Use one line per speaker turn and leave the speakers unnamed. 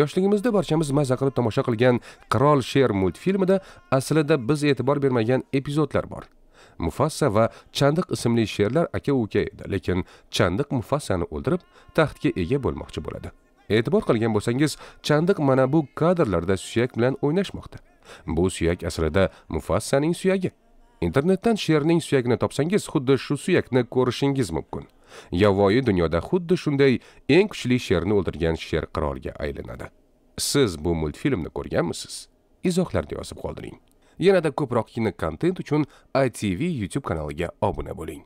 yoshligimizda barchamiz mazza qilib tomosha qilgan qirol sher multfilmida aslida biz e'tibor bermagan epizodlar bor mufassa va chandiq ismli sherlar aka uka edi lekin chandiq mufassani o'ldirib taxtga ega bo'lmoqchi bo'ladi e'tibor qilgan bo'lsangiz chandiq mana bu kadrlarda suyak bilan o'ynashmoqda bu suyak aslida mufassaning suyagi internetdan sherning suyagini topsangiz xuddi shu suyakni ko'rishingiz mumkin yovvoyi dunyoda xuddi shunday eng kuchli sherni o'ldirgan sher qirolga aylanadi siz bu multfilmni ko'rganmisiz izohlarda yozib qoldiring yanada ko'proq kino kontent uchun ITV YouTube kanaliga obuna bo'ling